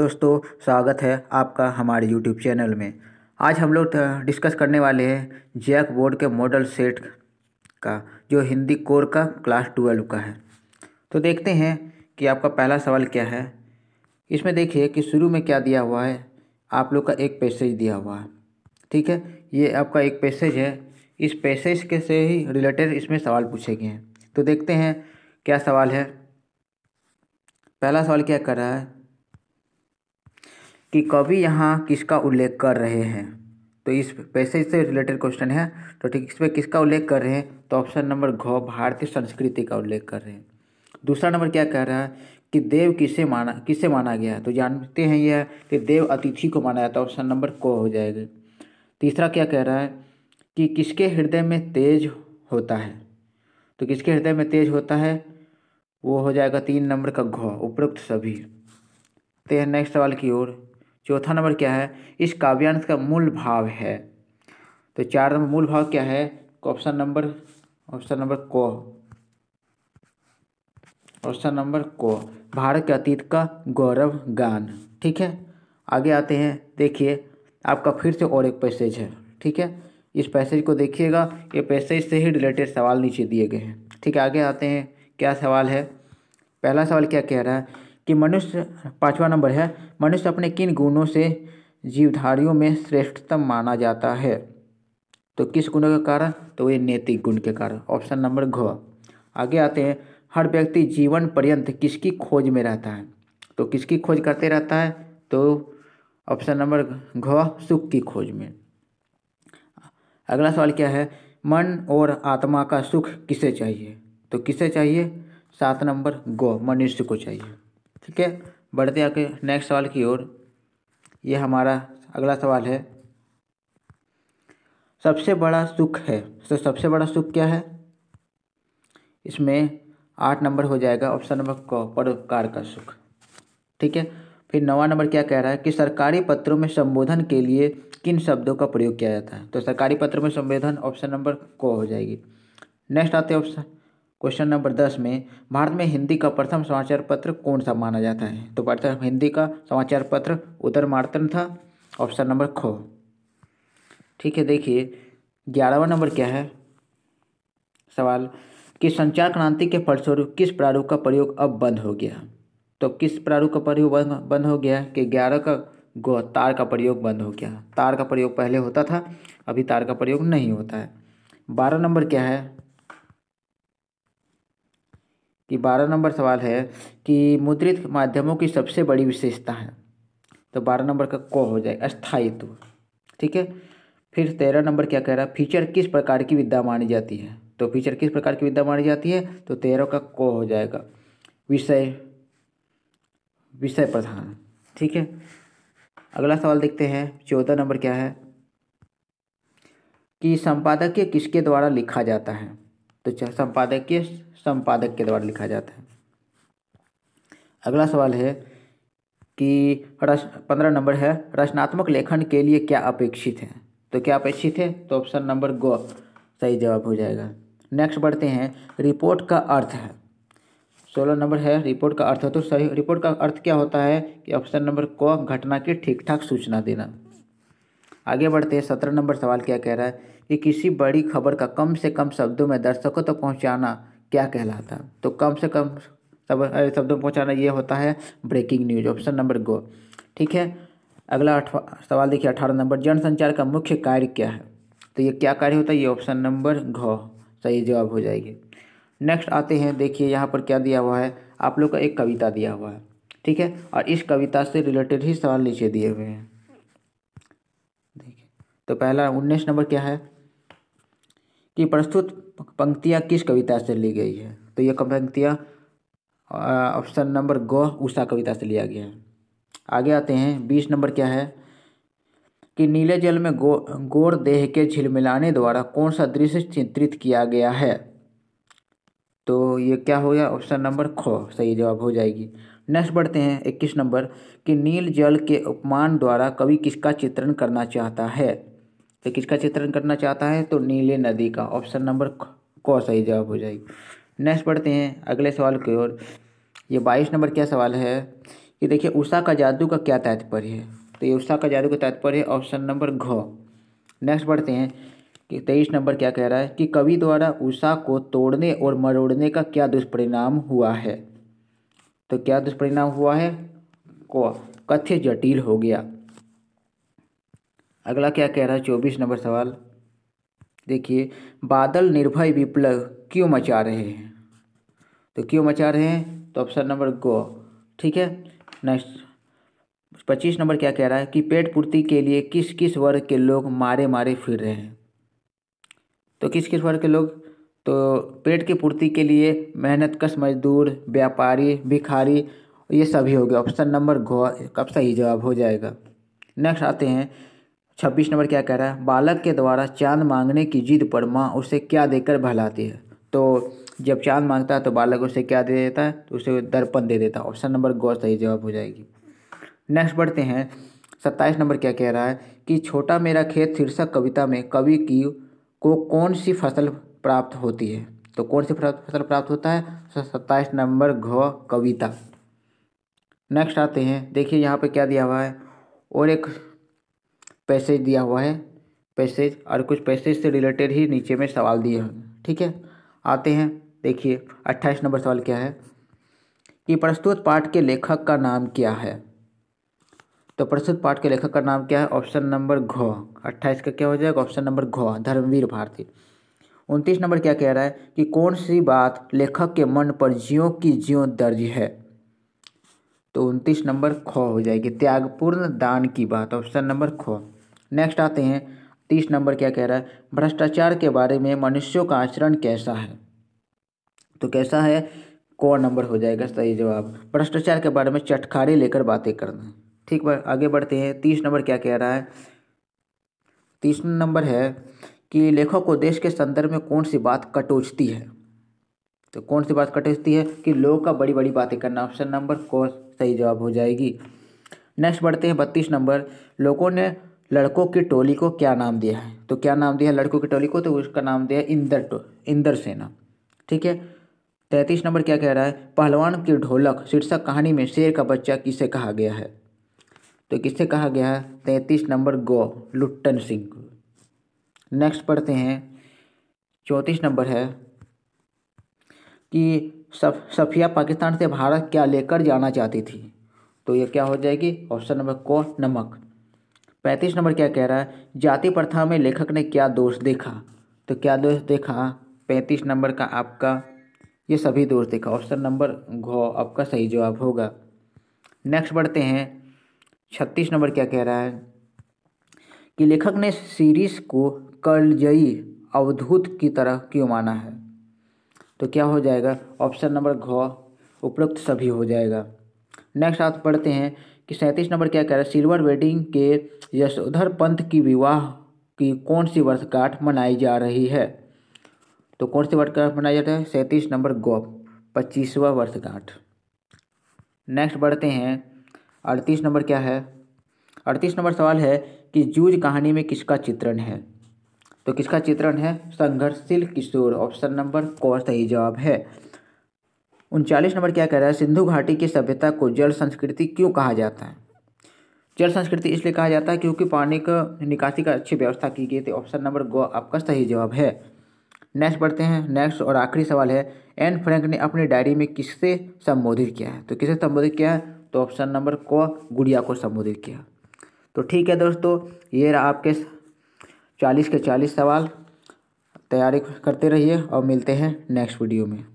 दोस्तों स्वागत है आपका हमारे यूट्यूब चैनल में आज हम लोग डिस्कस करने वाले हैं जैक बोर्ड के मॉडल सेट का जो हिंदी कोर का क्लास ट्वेल्व का है तो देखते हैं कि आपका पहला सवाल क्या है इसमें देखिए कि शुरू में क्या दिया हुआ है आप लोग का एक पैसेज दिया हुआ है ठीक है ये आपका एक पैसेज है इस पैसेज के से ही रिलेटेड इसमें सवाल पूछे गए हैं तो देखते हैं क्या सवाल है पहला सवाल क्या कर रहा है कि कवि यहाँ किसका उल्लेख कर रहे हैं तो इस पैसे से रिलेटेड क्वेश्चन है तो ठीक इस पर किसका उल्लेख कर रहे हैं तो ऑप्शन नंबर घ भारतीय संस्कृति का उल्लेख कर रहे हैं दूसरा नंबर क्या कह रहा है कि देव किसे माना किसे माना गया है तो जानते हैं यह कि देव अतिथि को माना जाता है ऑप्शन नंबर को हो जाएगा तीसरा क्या कह रहा है कि किसके हृदय में तेज होता है तो किसके हृदय में तेज होता है वो हो जाएगा तीन नंबर का घ उपरोक्त सभी तो नेक्स्ट सवाल की ओर चौथा नंबर क्या है इस काव्यांश का मूल भाव है तो चार नंबर मूल भाव क्या है ऑप्शन नंबर ऑप्शन नंबर को ऑप्शन नंबर को भारत के अतीत का गौरव गान ठीक है आगे आते हैं देखिए आपका फिर से और एक पैसेज है ठीक है इस पैसेज को देखिएगा ये पैसेज से ही रिलेटेड सवाल नीचे दिए गए हैं ठीक है आगे आते हैं क्या सवाल है पहला सवाल क्या कह रहा है कि मनुष्य पांचवा नंबर है मनुष्य अपने किन गुणों से जीवधारियों में श्रेष्ठतम माना जाता है तो किस गुणों के कारण तो ये नैतिक गुण के कारण ऑप्शन नंबर घ आगे आते हैं हर व्यक्ति जीवन पर्यंत किसकी खोज में रहता है तो किसकी खोज करते रहता है तो ऑप्शन नंबर घ सुख की खोज में अगला सवाल क्या है मन और आत्मा का सुख किसे चाहिए तो किसे चाहिए सात नंबर गौ मनुष्य को चाहिए ठीक है बढ़ते आके नेक्स्ट सवाल की ओर ये हमारा अगला सवाल है सबसे बड़ा सुख है तो सबसे बड़ा सुख क्या है इसमें आठ नंबर हो जाएगा ऑप्शन नंबर क परोपकार का सुख ठीक है फिर नवा नंबर क्या कह रहा है कि सरकारी पत्रों में संबोधन के लिए किन शब्दों का प्रयोग किया जाता है तो सरकारी पत्रों में संबोधन ऑप्शन नंबर क हो जाएगी नेक्स्ट आते हैं ऑप्शन क्वेश्चन नंबर दस में भारत में हिंदी का प्रथम समाचार पत्र कौन सा माना जाता है तो प्रथम हिंदी का समाचार पत्र उदर मार्तन था ऑप्शन नंबर ख ठीक है देखिए ग्यारहवा नंबर क्या है सवाल कि संचार क्रांति के फलस्वरूप किस प्रारूप का प्रयोग अब बंद हो गया तो किस प्रारूप का प्रयोग बंद हो गया कि ग्यारह का गो तार का प्रयोग बंद हो गया तार का प्रयोग पहले होता था अभी तार का प्रयोग नहीं होता है बारह नंबर क्या है कि बारह नंबर सवाल है कि मुद्रित माध्यमों की सबसे बड़ी विशेषता है तो बारह नंबर का क हो जाएगा स्थायित्व ठीक है फिर तेरह नंबर क्या कह रहा है फीचर किस प्रकार की विद्या मानी जाती है तो फीचर किस प्रकार की विद्या मानी जाती है तो तेरह का क हो जाएगा विषय विषय प्रधान ठीक है अगला सवाल देखते हैं चौदह नंबर क्या है कि संपादकीय किसके द्वारा लिखा जाता है तो संपादकीय संपादक के द्वारा लिखा जाता है अगला सवाल है कि रस पंद्रह नंबर है रचनात्मक लेखन के लिए क्या अपेक्षित है तो क्या अपेक्षित है तो ऑप्शन नंबर गो सही जवाब हो जाएगा नेक्स्ट बढ़ते हैं रिपोर्ट का अर्थ है सोलह नंबर है रिपोर्ट का अर्थ है तो सही रिपोर्ट का अर्थ क्या होता है कि ऑप्शन नंबर को घटना की ठीक ठाक सूचना देना आगे बढ़ते हैं सत्रह नंबर सवाल क्या कह रहा है कि किसी बड़ी खबर का कम से कम शब्दों में दर्शकों तक तो पहुंचाना क्या कहलाता तो कम से कम सब शब्दों में पहुँचाना ये होता है ब्रेकिंग न्यूज ऑप्शन नंबर गो ठीक है अगला अठवा सवाल देखिए अठारह नंबर जनसंचार का मुख्य कार्य क्या है तो ये क्या कार्य होता है ये ऑप्शन नंबर घ सही जवाब हो जाएगी नेक्स्ट आते हैं देखिए यहाँ पर क्या दिया हुआ है आप लोग का एक कविता दिया हुआ है ठीक है और इस कविता से रिलेटेड ही सवाल नीचे दिए हुए हैं देखिए तो पहला उन्नीस नंबर क्या है कि प्रस्तुत पंक्तियाँ किस कविता से ली गई है तो ये पंक्तियाँ ऑप्शन नंबर ग उषा कविता से लिया गया है आगे आते हैं बीस नंबर क्या है कि नीले जल में गो गोर देह के झिलमिलाने द्वारा कौन सा दृश्य चित्रित किया गया है तो ये क्या हो गया ऑप्शन नंबर ख सही जवाब हो जाएगी नेक्स्ट बढ़ते हैं इक्कीस नंबर कि नील जल के उपमान द्वारा कवि किसका चित्रण करना चाहता है तो किसका चित्रण करना चाहता है तो नीले नदी का ऑप्शन नंबर कौ सही जवाब हो जाएगी नेक्स्ट पढ़ते हैं अगले सवाल की ओर ये बाईस नंबर क्या सवाल है कि देखिए उषा का जादू का क्या तात्पर्य है तो ये उषा का जादू का तात्पर्य है ऑप्शन नंबर घ नेक्स्ट पढ़ते हैं कि तेईस नंबर क्या कह रहा है कि कवि द्वारा उषा को तोड़ने और मरोड़ने का क्या दुष्परिणाम हुआ है तो क्या दुष्परिणाम हुआ है को कथ्य जटिल हो गया अगला क्या कह रहा है चौबीस नंबर सवाल देखिए बादल निर्भय विप्लव क्यों मचा रहे हैं तो क्यों मचा रहे हैं तो ऑप्शन नंबर गो ठीक है नेक्स्ट पच्चीस नंबर क्या कह रहा है कि पेट पूर्ति के लिए किस किस वर्ग के लोग मारे मारे फिर रहे हैं तो किस किस वर्ग के लोग तो पेट की पूर्ति के लिए मेहनत कश मजदूर व्यापारी भिखारी ये सभी हो गए ऑप्शन नंबर घो कब सही जवाब हो जाएगा नेक्स्ट आते हैं छब्बीस नंबर क्या कह रहा है बालक के द्वारा चांद मांगने की जिद पर माँ उसे क्या देकर भलाती है तो जब चांद मांगता है तो बालक उसे क्या दे देता है तो उसे दर्पण दे देता है ऑप्शन नंबर गौ सही जवाब हो जाएगी नेक्स्ट बढ़ते हैं सत्ताईस नंबर क्या कह रहा है कि छोटा मेरा खेत शीर्षक कविता में कवि की को कौन सी फसल प्राप्त होती है तो कौन सी फसल प्राप्त होता है सत्ताईस नंबर घ कविता नेक्स्ट आते हैं देखिए यहाँ पे क्या दिया हुआ है और एक पैसेज दिया हुआ है पैसेज और कुछ पैसेज से रिलेटेड ही नीचे में सवाल दिए हैं हम्म। ठीक है आते हैं देखिए अट्ठाईस नंबर सवाल क्या है कि प्रस्तुत पाठ के लेखक का नाम क्या है तो प्रस्तुत पाठ के लेखक का नाम क्या है ऑप्शन नंबर घ अट्ठाईस का क्या हो जाएगा ऑप्शन नंबर घ धर्मवीर भारती उनतीस नंबर क्या कह रहा है कि कौन सी बात लेखक के मन पर ज्यों की ज्यों दर्ज है तो उनतीस नंबर ख हो जाएगी त्यागपूर्ण दान की बात ऑप्शन नंबर ख नेक्स्ट आते हैं तीस नंबर क्या कह रहा है भ्रष्टाचार के बारे में मनुष्यों का आचरण कैसा है तो कैसा है कौन नंबर हो जाएगा सही जवाब भ्रष्टाचार के बारे में चटखारी लेकर बातें करना ठीक है आगे बढ़ते हैं तीस नंबर क्या कह रहा है तीस नंबर है कि लेखक को देश के संदर्भ में कौन सी बात कटोचती है तो कौन सी बात कटोचती है कि लोग का बड़ी बड़ी बातें करना ऑप्शन नंबर कौन सही जवाब हो जाएगी नेक्स्ट बढ़ते हैं बत्तीस नंबर लोगों ने लड़कों की टोली को क्या नाम दिया है तो क्या नाम दिया है लड़कों की टोली को तो उसका नाम दिया है इंदर टो इंदर सेना ठीक है तैंतीस नंबर क्या कह रहा है पहलवान की ढोलक शीर्षक कहानी में शेर का बच्चा किसे कहा गया है तो किसे कहा गया है तैंतीस नंबर गौ लुट्टन सिंह नेक्स्ट पढ़ते हैं चौंतीस नंबर है कि सफ सफिया पाकिस्तान से भारत क्या लेकर जाना चाहती थी तो ये क्या हो जाएगी ऑप्शन नंबर को नमक पैंतीस नंबर क्या कह रहा है जाति प्रथा में लेखक ने क्या दोष देखा तो क्या दोष देखा पैंतीस नंबर का आपका ये सभी दोष देखा ऑप्शन नंबर घो आपका सही जवाब होगा नेक्स्ट बढ़ते हैं छत्तीस नंबर क्या कह रहा है कि लेखक ने सीरीज को कलजई अवधूत की तरह क्यों माना है तो क्या हो जाएगा ऑप्शन नंबर घ उपरोक्त सभी हो जाएगा नेक्स्ट आप पढ़ते हैं कि सैंतीस नंबर क्या कह रहा है सिल्वर वेडिंग के यशोधर पंथ की विवाह की कौन सी वर्षगांठ मनाई जा रही है तो कौन सी वर्षगांठ मनाई जाता है सैंतीस नंबर गौ पच्चीसवा वर्षगांठ नेक्स्ट बढ़ते हैं अड़तीस नंबर क्या है अड़तीस नंबर सवाल है कि जूझ कहानी में किसका चित्रण है तो किसका चित्रण है संघर्षशील किशोर ऑप्शन नंबर कौन सही जवाब है उनचालीस नंबर क्या कह रहा है सिंधु घाटी की सभ्यता को जल संस्कृति क्यों कहा जाता है जल संस्कृति इसलिए कहा जाता है क्योंकि पानी का निकासी का अच्छी व्यवस्था की गई थी ऑप्शन नंबर गो आपका सही जवाब है नेक्स्ट बढ़ते हैं नेक्स्ट और आखिरी सवाल है एन फ्रैंक ने अपनी डायरी में किससे संबोधित किया है तो किसे संबोधित किया है तो ऑप्शन नंबर क गुड़िया को संबोधित किया तो ठीक है दोस्तों ये रहा आपके चालीस के चालीस सवाल तैयारी करते रहिए और मिलते हैं नेक्स्ट वीडियो में